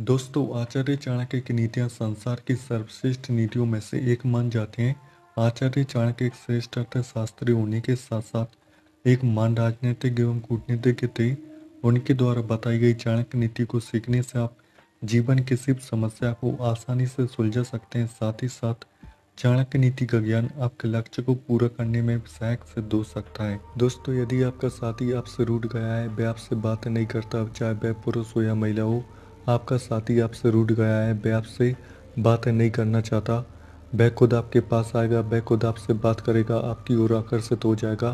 दोस्तों आचार्य चाणक्य की नीतियाँ संसार की सर्वश्रेष्ठ नीतियों में से एक मान जाते हैं आचार्य चाणक्य एक श्रेष्ठ अर्थशास्त्री होने के साथ साथ एक मान राजनीतिक एवं कूटनीतिक थे उनके द्वारा बताई गई चाणक्य नीति को सीखने से आप जीवन किसी भी समस्या को आसानी से सुलझा सकते हैं साथ ही साथ चाणक्य नीति का ज्ञान आपके लक्ष्य को पूरा करने में सहायक सिद्ध हो सकता है दोस्तों यदि आपका साथी आपसे रूट गया है वह आपसे बात नहीं करता चाहे वह पुरुष हो या महिला हो आपका साथी आपसे रूट गया है वह आपसे बातें नहीं करना चाहता वह खुद आपके पास आएगा वह खुद आपसे बात करेगा आपकी ओर आकर्षित हो जाएगा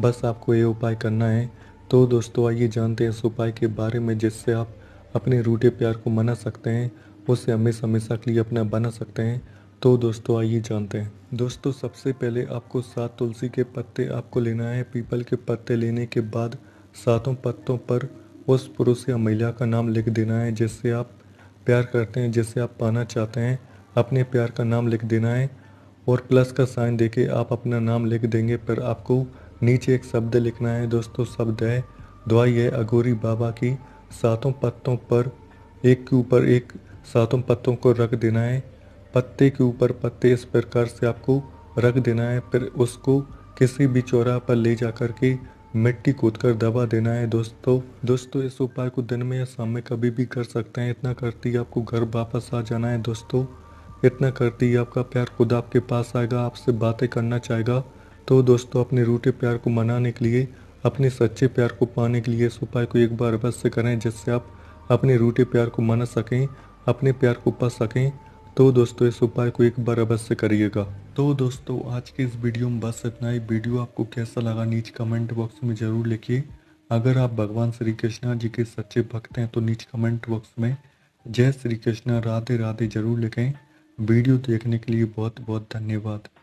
बस आपको ये उपाय करना है तो दोस्तों आइए जानते हैं इस उपाय के बारे में जिससे आप अपने रूठे प्यार को मना सकते हैं उसे हमेशा हमेशा के लिए अपना बना सकते हैं तो दोस्तों आइए जानते हैं दोस्तों सबसे पहले आपको सात तुलसी के पत्ते आपको लेना है पीपल के पत्ते लेने के बाद सातों पत्तों पर उस पुरुष या महिला का नाम लिख देना है जिससे आप प्यार करते हैं जिससे आप पाना चाहते हैं अपने प्यार का नाम लिख देना है और प्लस का साइन दे के आप अपना नाम लिख देंगे पर आपको नीचे एक शब्द लिखना है दोस्तों शब्द है दुआई है अगोरी बाबा की सातों पत्तों पर एक के ऊपर एक सातों पत्तों को रख देना है पत्ते के ऊपर पत्ते इस प्रकार से आपको रख देना है फिर उसको किसी भी चौराह पर ले जा कर के मिट्टी कूद कर दबा देना है दोस्तों दोस्तों इस उपाय को दिन में या शाम में कभी भी कर सकते हैं इतना करते ही आपको घर वापस आ जाना है दोस्तों इतना करते ही आपका प्यार खुद आपके पास आएगा आपसे बातें करना चाहेगा तो दोस्तों अपने रूठे प्यार को मनाने के लिए अपने सच्चे प्यार को पाने के लिए इस उपाय को एक बार अवश्य करें जिससे आप अपने रूठे प्यार को मना सकें अपने प्यार को पा सकें तो दोस्तों इस उपाय को एक बार अवश्य करिएगा तो दोस्तों आज के इस वीडियो में बस इतना ही वीडियो आपको कैसा लगा नीचे कमेंट बॉक्स में ज़रूर लिखिए अगर आप भगवान श्री कृष्णा जी के सच्चे भक्त हैं तो नीचे कमेंट बॉक्स में जय श्री कृष्णा राधे राधे जरूर लिखें वीडियो देखने के लिए बहुत बहुत धन्यवाद